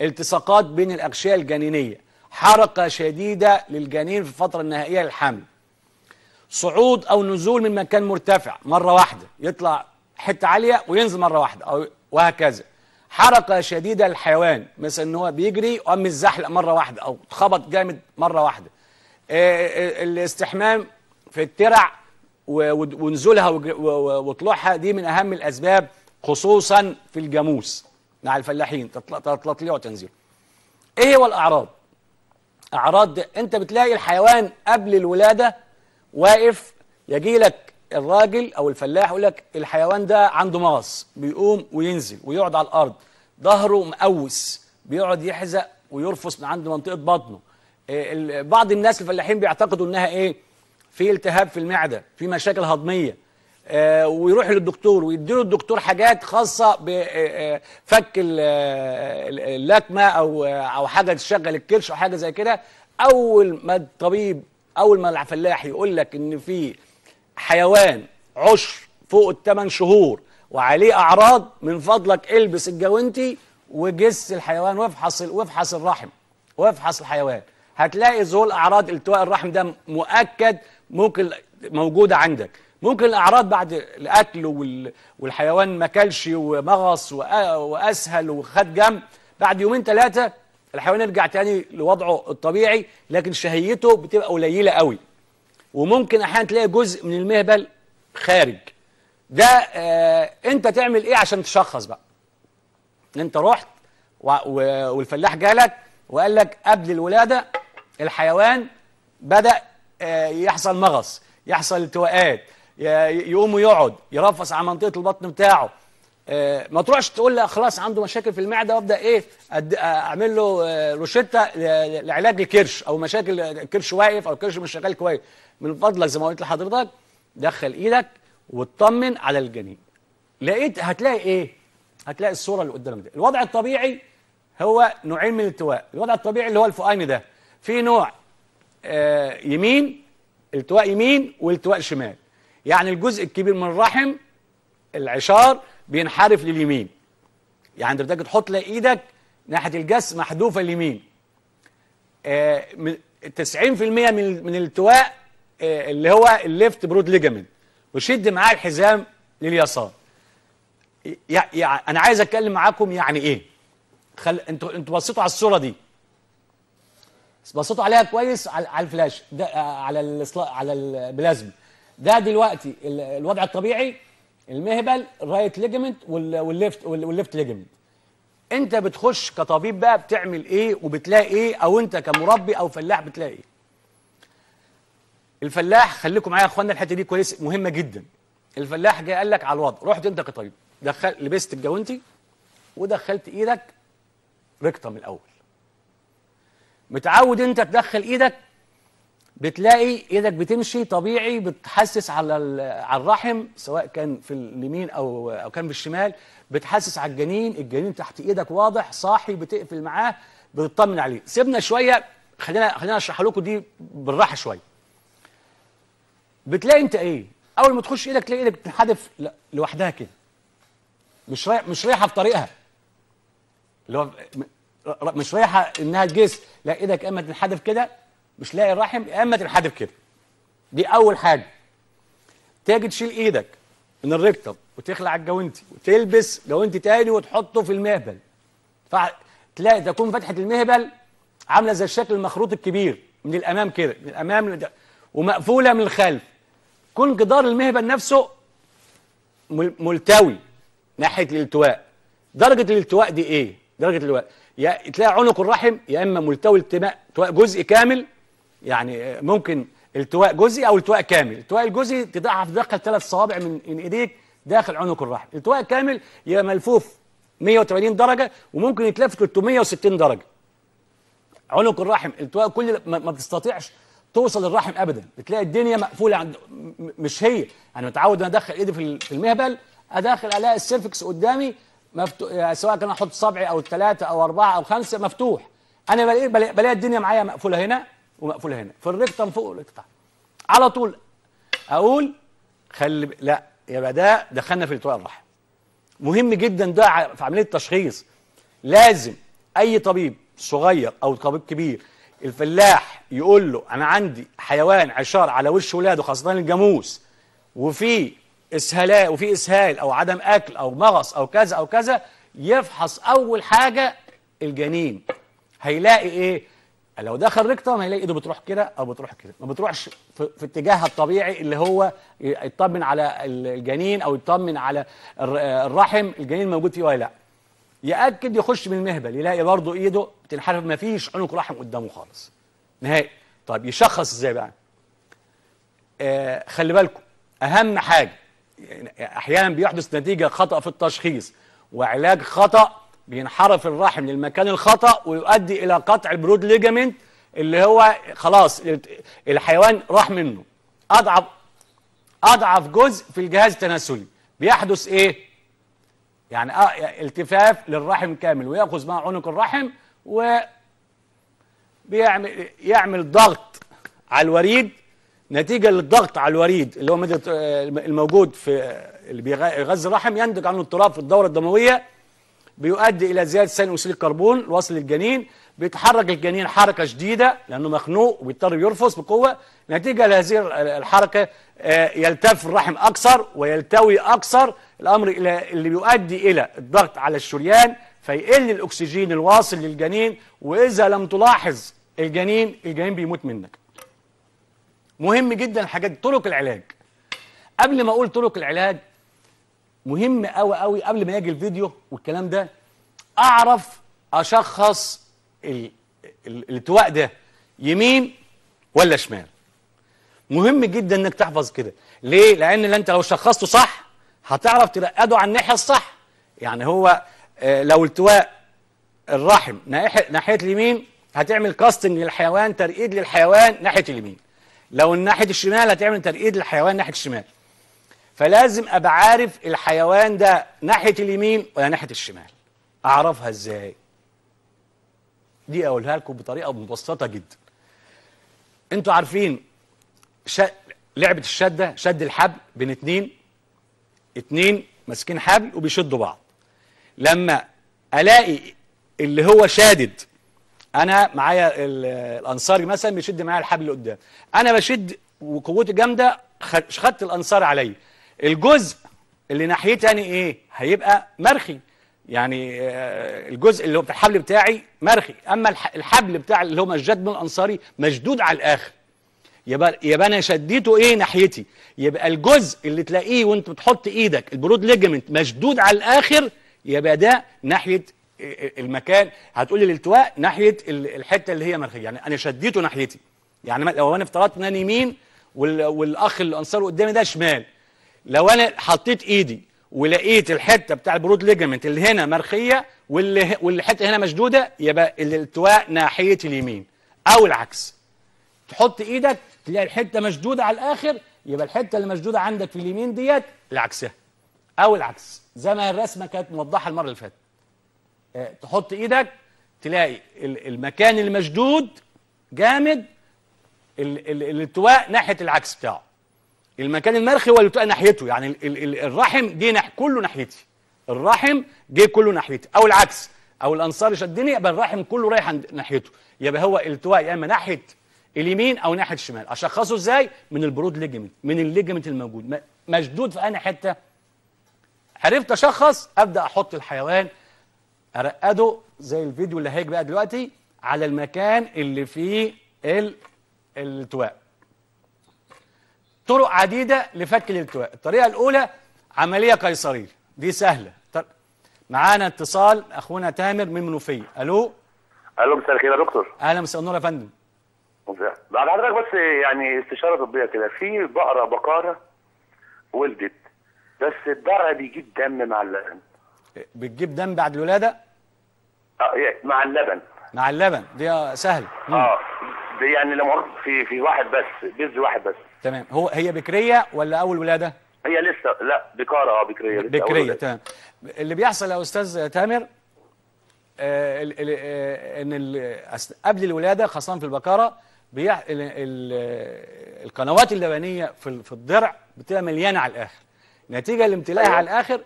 التصاقات بين الأغشية الجنينية حركة شديدة للجنين في الفترة النهائية للحمل صعود أو نزول من مكان مرتفع مرة واحدة يطلع حته عاليه وينزل مره واحده او وهكذا حركه شديده للحيوان مثل ان هو بيجري وام الزحلق مره واحده او اتخبط جامد مره واحده آه، آه، الاستحمام في الترع ونزولها وطلوعها دي من اهم الاسباب خصوصا في الجاموس مع الفلاحين تطلع وتنزل ايه هو الاعراض اعراض انت بتلاقي الحيوان قبل الولاده واقف يجي لك الراجل او الفلاح يقول لك الحيوان ده عنده مغص بيقوم وينزل ويقعد على الارض ظهره مقوس بيقعد يحزق ويرفس من عند منطقه بطنه آه، بعض الناس الفلاحين بيعتقدوا انها ايه في التهاب في المعده في مشاكل هضميه آه، ويروح للدكتور ويديله الدكتور حاجات خاصه بفك آه، اللكمه او او حاجه تشغل الكرش او حاجه زي كده اول ما الطبيب اول ما الفلاح يقول لك ان في حيوان عشر فوق الثمان شهور وعليه اعراض من فضلك البس الجوانتي وجس الحيوان وافحص وافحص الرحم وافحص الحيوان هتلاقي ظهور اعراض التواء الرحم ده مؤكد ممكن موجوده عندك ممكن الاعراض بعد الاكل والحيوان ما اكلش ومغص واسهل وخد جنب بعد يومين ثلاثه الحيوان يرجع تاني لوضعه الطبيعي لكن شهيته بتبقى قليله قوي وممكن احيانا تلاقي جزء من المهبل خارج ده آه انت تعمل ايه عشان تشخص بقى انت رحت والفلاح جالك وقال لك قبل الولاده الحيوان بدا آه يحصل مغص يحصل التواءات يقوم ويقعد يرفس على منطقه البطن بتاعه آه ما تروحش تقول له خلاص عنده مشاكل في المعده وابدا ايه اعمل له آه، روشته لعلاج الكرش او مشاكل الكرش واقف او الكرش مش شغال كويس من فضلك زي ما قلت لحضرتك دخل ايدك واطمن على الجنين لقيت هتلاقي ايه هتلاقي الصوره اللي قدامك دي الوضع الطبيعي هو نوعين من الالتواء الوضع الطبيعي اللي هو الفؤامي ده في نوع آه يمين التواء يمين والتواء شمال يعني الجزء الكبير من الرحم العشار بينحرف لليمين يعني انت تحط تحط ايدك ناحيه الجس محذوفه اليمين آه 90% من من الالتواء آه، اللي هو الليفت برود ليجامنت وشد معاه الحزام لليسار يعني انا عايز اتكلم معاكم يعني ايه خل... انتوا انتوا بصيتوا على الصوره دي بصيتوا عليها كويس على الفلاش ده آه، على السلا... على البلازما ده دلوقتي الوضع الطبيعي المهبل الرايت ليجمنت والليفت والليفت ليجمنت انت بتخش كطبيب بقى بتعمل ايه وبتلاقي ايه او انت كمربي او فلاح بتلاقي ايه الفلاح خليكم معايا يا اخوانا الحته دي كويس مهمه جدا الفلاح جاي قال لك على الوضع رحت انت طيب دخل لبست الجوانتي ودخلت ايدك ركتم الاول متعود انت تدخل ايدك بتلاقي ايدك بتمشي طبيعي بتحسس على على الرحم سواء كان في اليمين او او كان في الشمال بتحسس على الجنين الجنين تحت ايدك واضح صاحي بتقفل معاه بتطمن عليه سيبنا شويه خلينا خلينا اشرح لكم دي بالراحه شويه بتلاقي انت ايه اول ما تخش ايدك تلاقي ايدك بتنحدف لوحدها كده مش رايح مش رايحه في طريقها اللي هو مش رايحه انها تجس لا ايدك يا اما تنحدف كده مش لاقي الرحم يا اما تنحدف كده دي اول حاجه تيجي تشيل ايدك من الريكتم وتخلع الجوانتي وتلبس جوانتي تاني وتحطه في المهبل فتلاقي تكون فتحه المهبل عامله زي الشكل المخروط الكبير من الامام كده من الامام ومقفوله من الخلف كون جدار المهبل نفسه ملتوي ناحيه الالتواء درجه الالتواء دي ايه درجه الالتواء يا تلاقي عنق الرحم يا اما ملتوي التواء جزء كامل يعني ممكن التواء جزئي او التواء كامل التواء الجزئي تضعها في داخل ثلاث صوابع من من ايديك داخل عنق الرحم التواء كامل يبقى ملفوف 180 درجه وممكن يتلف 360 درجه عنق الرحم التواء كل ما بتستطيعش توصل للرحم ابدا بتلاقي الدنيا مقفوله عند مش هي انا متعود انا ادخل ايدي في المهبل ادخل الاقي السيرفكس قدامي مفتوح آه، سواء كان احط صبعي او الثلاثه او اربعه او خمسه مفتوح انا بلاقي بلاقي الدنيا معايا مقفوله هنا ومقفوله هنا في الركتم فوق الريكتم على طول اقول خلي لا يبقى ده دخلنا في التواء الرحم مهم جدا ده في عمليه التشخيص لازم اي طبيب صغير او طبيب كبير الفلاح يقول له انا عندي حيوان عشار على وش ولاده خاصه الجاموس وفي اسهال وفي اسهال او عدم اكل او مغص او كذا او كذا يفحص اول حاجه الجنين هيلاقي ايه لو دخل ريكتم هيلاقي ايده بتروح كده او بتروح كده ما بتروحش في, في اتجاهها الطبيعي اللي هو يطمن على الجنين او يطمن على الرحم الجنين موجود فيه ولا لا ياكد يخش من المهبل يلاقي برضه ايده بتنحرف ما فيش عنق رحم قدامه خالص نهائي طب يشخص ازاي بقى آه خلي بالكم اهم حاجه احيانا بيحدث نتيجه خطا في التشخيص وعلاج خطا بينحرف الرحم للمكان الخطا ويؤدي الى قطع البرود ليجامنت اللي هو خلاص الحيوان راح منه اضعف اضعف جزء في الجهاز التناسلي بيحدث ايه يعني آه، التفاف للرحم كامل ويأخذ مع عنق الرحم و بيعمل يعمل ضغط على الوريد نتيجه للضغط على الوريد اللي هو آه، الموجود في آه، اللي بيغذي الرحم ينتج عنه اضطراب في الدوره الدمويه بيؤدي الى زياده ثاني اكسيد الكربون الوصل للجنين بيتحرك الجنين حركة شديدة لأنه مخنوق وبيضطر يرفص بقوة نتيجة لهذه الحركة آه، يلتف الرحم أكثر ويلتوي أكثر الأمر اللي بيؤدي إلى الضغط على الشريان فيقل الأكسجين الواصل للجنين وإذا لم تلاحظ الجنين الجنين بيموت منك مهم جدا الحاجات دي طرق العلاج قبل ما أقول طرق العلاج مهم قوي قوي قبل ما يجي الفيديو والكلام ده أعرف أشخص الالتواء ده يمين ولا شمال مهم جدا انك تحفظ كده ليه لان انت لو شخصته صح هتعرف ترقده على الناحيه الصح يعني هو آه، لو التواء الرحم ناحيه اليمين هتعمل كاستنج للحيوان ترقيد للحيوان ناحيه اليمين لو الناحيه الشمال هتعمل ترقيد للحيوان ناحيه الشمال فلازم ابقى عارف الحيوان ده ناحيه اليمين ولا ناحيه الشمال اعرفها ازاي دي اقولها لكم بطريقه مبسطه جدا انتوا عارفين شا... لعبه الشده شد الحبل بين اتنين اتنين ماسكين حبل وبيشدوا بعض لما الاقي اللي هو شادد انا معايا الانصاري مثلا بيشد معايا الحبل اللي قدام انا بشد وقوتي جامده خدت الانصار عليا الجزء اللي ناحيتي انا يعني ايه هيبقى مرخي يعني آه، الجزء اللي هو في الحبل بتاعي مرخي اما الحبل بتاع اللي هو مجد بن الانصاري مشدود على الاخر يبقى يبقى انا شديته ايه ناحيتي يبقى الجزء اللي تلاقيه وانت بتحط ايدك البرود ليجمنت مشدود على الاخر يبقى ده ناحيه آه، آه، المكان هتقول لي الالتواء ناحيه الحته اللي هي مرخيه يعني انا شديته ناحيتي يعني لو انا افترضت ان انا يمين والاخ الانصاري قدامي ده شمال لو انا حطيت ايدي ولقيت الحته بتاع البرود ليجمنت اللي هنا مرخيه واللي والحته هنا مشدوده يبقى الالتواء ناحيه اليمين او العكس تحط ايدك تلاقي الحته مشدوده على الاخر يبقى الحته اللي مشدوده عندك في اليمين ديت العكسها او العكس زي ما الرسمه كانت موضحه المره اللي فاتت أه تحط ايدك تلاقي المكان المشدود جامد الالتواء ناحيه العكس بتاعه المكان المرخي هو اللي بتبقى ناحيته يعني ال ال الرحم جه كله ناحيتي الرحم جه كله ناحيتي او العكس او الانصار شدني يبقى الرحم كله رايح ناحيته يبقى هو التواء يا اما ناحيه اليمين او ناحيه الشمال اشخصه ازاي من البرود ليجمنت من الليجمنت الموجود مشدود في انا حته عرفت اشخص ابدا احط الحيوان ارقده زي الفيديو اللي هيجي بقى دلوقتي على المكان اللي فيه التواء طرق عديدة لفك الالتواء الطريقة الأولى عملية قيصرية دي سهلة معانا اتصال أخونا تامر من منوفية ألو ألو مساء الخير يا دكتور أهلا مساء النور يا فندم
بعد حضرتك بس يعني استشارة طبية كده في بقرة بقارة ولدت بس الدرع بيجيب دم مع اللبن
بتجيب دم بعد الولادة؟
اه مع اللبن
مع اللبن دي سهلة اه
دي يعني لما في في واحد بس بيز واحد بس
تمام هو هي بكريه ولا اول ولاده
هي لسه لا بكاره اه بكريه لسه بكريه تمام
اللي بيحصل يا استاذ تامر آه، آه، ان قبل الولاده خاصه في البكاره بيح ال ال القنوات اللبنيه في, في الضرع بتبقى مليانه على الاخر نتيجه لامتلائها أيوة. على الاخر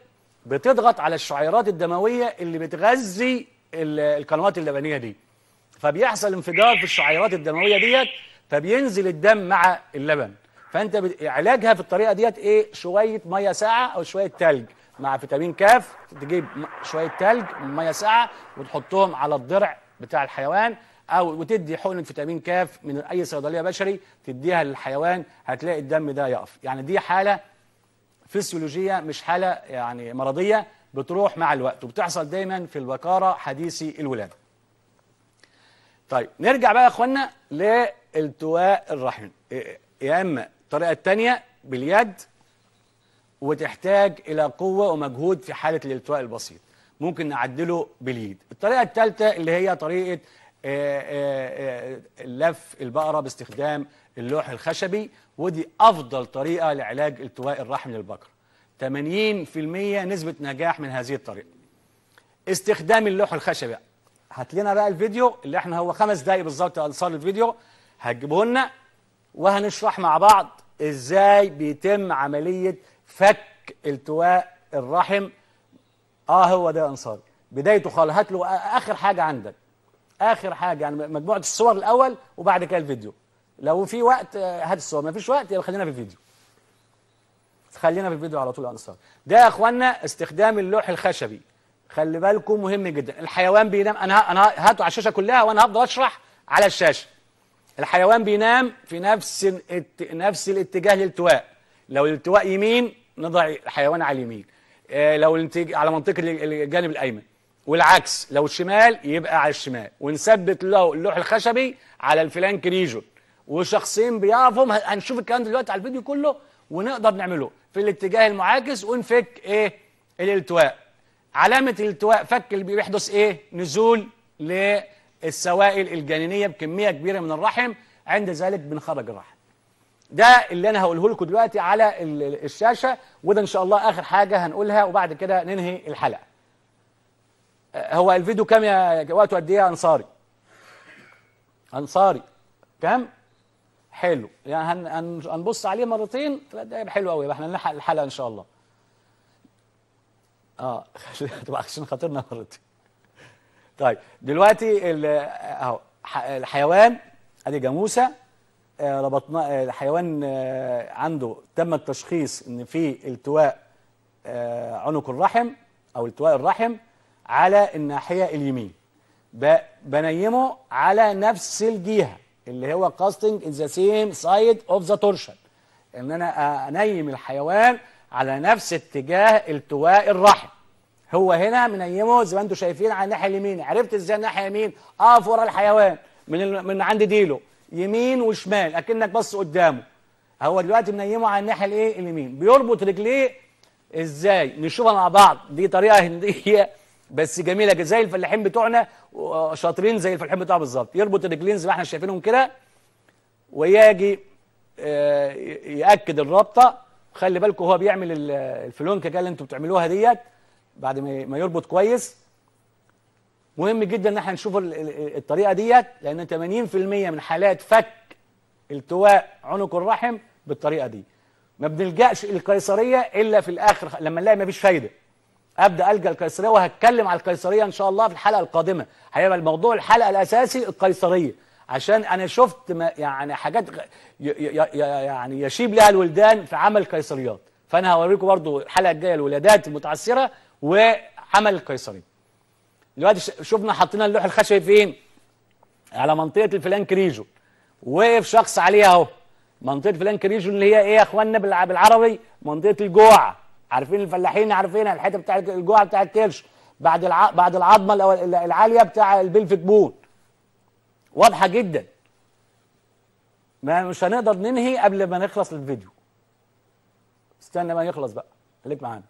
بتضغط على الشعيرات الدمويه اللي بتغذي القنوات اللبنيه دي فبيحصل انفجار في الشعيرات الدمويه ديت فبينزل الدم مع اللبن فانت علاجها في الطريقه ديت ايه شويه ميه ساقعه او شويه ثلج مع فيتامين كاف تجيب شويه ثلج ميه ساقعه وتحطهم على الضرع بتاع الحيوان او وتدي حقنه فيتامين كاف من اي صيدليه بشري تديها للحيوان هتلاقي الدم ده يقف يعني دي حاله فسيولوجيه مش حاله يعني مرضيه بتروح مع الوقت وبتحصل دايما في الوقاره حديثي الولاده طيب نرجع بقى يا اخوانا لالتواء الرحم إيه، إيه، يا اما الطريقة الثانية باليد وتحتاج إلى قوة ومجهود في حالة الالتواء البسيط ممكن نعدله باليد الطريقة الثالثة اللي هي طريقة آه، آه، آه، لف البقرة باستخدام اللوح الخشبي ودي أفضل طريقة لعلاج التواء الرحم للبقرة 80% نسبة نجاح من هذه الطريقة استخدام اللوح الخشبي هات لنا بقى الفيديو اللي احنا هو خمس دقايق بالظبط انصار الفيديو هتجيبه لنا وهنشرح مع بعض ازاي بيتم عملية فك التواء الرحم اه هو ده يا انصار بدايته خالص هات له اخر حاجة عندك اخر حاجة يعني مجموعة الصور الاول وبعد كده الفيديو لو في وقت آه، هات الصور ما فيش وقت يبقى خلينا في الفيديو خلينا في الفيديو على طول يا انصار ده يا اخوانا استخدام اللوح الخشبي خلي بالكم مهم جدا الحيوان بينام انا انا هاتوا على الشاشه كلها وانا هفضل اشرح على الشاشه الحيوان بينام في نفس نفس الاتجاه للتواء لو الالتواء يمين نضع الحيوان على اليمين آه، لو على منطقه الجانب الايمن والعكس لو الشمال يبقى على الشمال ونثبت له اللوح الخشبي على الفلانك ريجون وشخصين بيقفوا هنشوف الكلام دلوقتي على الفيديو كله ونقدر نعمله في الاتجاه المعاكس ونفك ايه الالتواء علامه الالتواء فك اللي بيحدث ايه نزول ل السوائل الجنينية بكمية كبيرة من الرحم عند ذلك بنخرج الرحم ده اللي أنا هقوله لكم دلوقتي على الشاشة وده إن شاء الله آخر حاجة هنقولها وبعد كده ننهي الحلقة آه، هو الفيديو كام يا وقته قد إيه يا أنصاري أنصاري كام حلو يعني هنبص عليه مرتين ثلاث دقايق حلو قوي احنا نلحق الحلقة إن شاء الله اه تبقى عشان خاطرنا مرتين طيب دلوقتي اهو الحيوان ادي جاموسه آه، ربطنا آه، الحيوان آه، عنده تم التشخيص ان في التواء عنق الرحم او التواء الرحم على الناحيه اليمين بنيمه على نفس الجهه اللي هو كاستنج ان ذا سيم سايد اوف ذا تورشن ان انا انيم الحيوان على نفس اتجاه التواء الرحم هو هنا منيمه زي ما انتم شايفين على الناحيه اليمين عرفت ازاي الناحيه اليمين اقف آه، ورا الحيوان من من عند ديله يمين وشمال اكنك بص قدامه هو دلوقتي منيمه على الناحيه الايه اليمين بيربط رجليه ازاي نشوفها مع بعض دي طريقه هنديه بس جميله جدا زي الفلاحين بتوعنا شاطرين زي الفلاحين بتوعنا بالظبط يربط الرجلين زي ما احنا شايفينهم كده ويجي آه، ياكد الرابطه خلي بالكم هو بيعمل الفلونكه كده اللي انتم بتعملوها ديت بعد ما يربط كويس مهم جدا ان احنا نشوف الطريقه ديت لان 80% من حالات فك التواء عنق الرحم بالطريقه دي ما بنلجاش للقيصريه الا في الاخر لما نلاقي ما فيش فايده ابدا الجا القيصريه وهتكلم على القيصريه ان شاء الله في الحلقه القادمه هيبقى الموضوع الحلقه الاساسي القيصريه عشان انا شفت يعني حاجات يعني يشيب لها الولدان في عمل قيصريات فانا هوريكم برضو الحلقه الجايه الولادات المتعثره وعمل القيصري دلوقتي شفنا حطينا اللوح الخشبي فين على منطقه الفلانك ريجو وقف شخص عليها اهو منطقه الفلانك ريجو اللي هي ايه يا اخوانا بالعربي منطقه الجوع عارفين الفلاحين عارفينها الحته بتاع الجوع بتاع الكرش بعد الع... بعد العظمه العاليه بتاع البلفت بون واضحه جدا ما مش هنقدر ننهي قبل ما نخلص الفيديو استنى ما يخلص بقى خليك معانا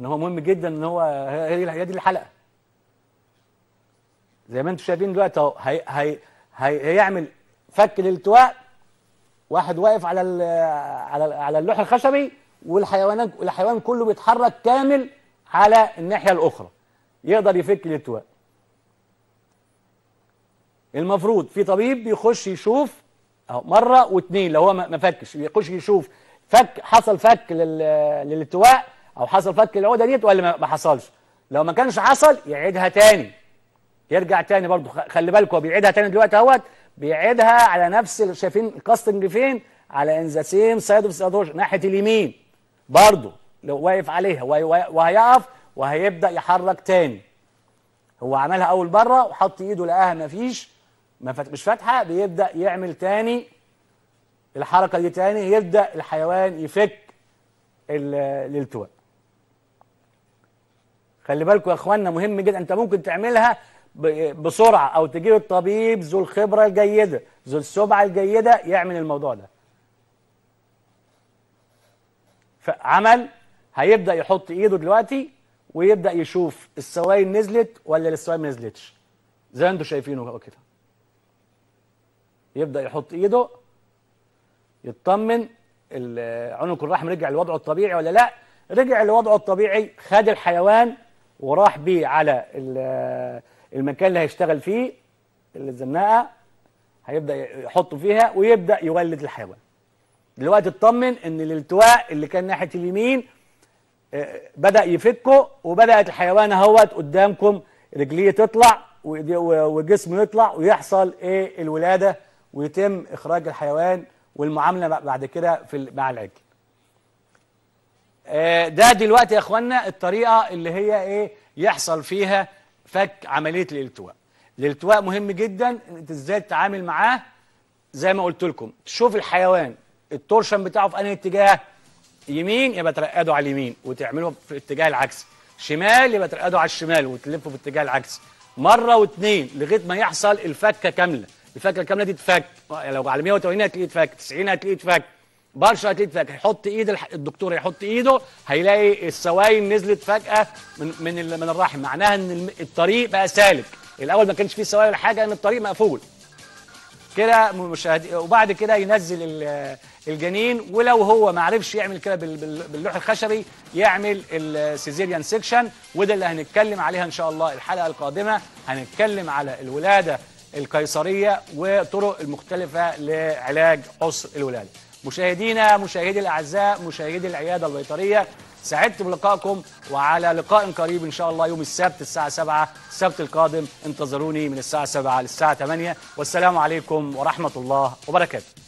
ان هو مهم جدا ان هو هي دي الحلقه زي ما انتم شايفين دلوقتي اهو هي هي هيعمل فك الالتواء واحد واقف على على على اللوح الخشبي والحيوان الحيوان كله بيتحرك كامل على الناحيه الاخرى يقدر يفك الالتواء المفروض في طبيب بيخش يشوف اهو مره واثنين لو هو ما فكش بيخش يشوف فك حصل فك للالتواء او حصل فك العقده ديت ولا ما حصلش لو ما كانش حصل يعيدها تاني يرجع تاني برضه خلي بالكوا بيعيدها تاني دلوقتي اهوت بيعيدها على نفس شايفين الكاستنج فين على ان ذا سيم سايد اوف سيادوش ناحيه اليمين برضه لو واقف عليها وهيقف وهيبدا يحرك تاني هو عملها اول بره وحط ايده لقاها مفيش ما فات مش فاتحه بيبدا يعمل تاني الحركه دي تاني يبدا الحيوان يفك الالتواء خلي بالكم يا اخوانا مهم جدا انت ممكن تعملها بسرعه او تجيب الطبيب ذو الخبره الجيده ذو السبعه الجيده يعمل الموضوع ده فعمل هيبدا يحط ايده دلوقتي ويبدا يشوف السوائل نزلت ولا السوائل ما نزلتش زي ما انتم شايفينه كده يبدا يحط ايده يطمن عنق الرحم رجع لوضعه الطبيعي ولا لا رجع لوضعه الطبيعي خد الحيوان وراح بيه على المكان اللي هيشتغل فيه الزناقه هيبدا يحطه فيها ويبدا يولد الحيوان دلوقتي اطمن ان الالتواء اللي كان ناحيه اليمين آه، بدا يفكه وبدات الحيوان اهوت قدامكم رجليه تطلع وجسمه يطلع ويحصل ايه الولاده ويتم اخراج الحيوان والمعامله بعد كده في مع العجل آه، ده دلوقتي يا اخوانا الطريقه اللي هي ايه يحصل فيها فك عمليه الالتواء الالتواء مهم جدا انت ازاي تتعامل معاه زي ما قلت لكم تشوف الحيوان التورشن بتاعه في انهي اتجاه يمين يبقى ترقده على اليمين وتعمله في الاتجاه العكسي شمال يبقى ترقده على الشمال وتلفه في الاتجاه العكسي مره واثنين لغايه ما يحصل الفكه كامله الفكه الكامله دي تفك لو على 180 هتلاقيه اتفك 90 هتلاقيه اتفك برشا هتتفك هيحط ايد الدكتور هيحط ايده هيلاقي السوائل نزلت فجاه من من من الرحم معناها ان الطريق بقى سالك الاول ما كانش فيه سوائل ولا حاجه ان الطريق مقفول كده مشاهد وبعد كده ينزل الجنين ولو هو ما عرفش يعمل كده باللوح الخشبي يعمل السيزيريان سيكشن وده اللي هنتكلم عليها ان شاء الله الحلقه القادمه هنتكلم على الولاده القيصريه وطرق المختلفه لعلاج حصر الولاده مشاهدينا مشاهدي الاعزاء مشاهدي العياده البيطريه سعدت بلقائكم وعلى لقاء قريب ان شاء الله يوم السبت الساعه 7 السبت القادم انتظروني من الساعه 7 للساعه 8 والسلام عليكم ورحمه الله وبركاته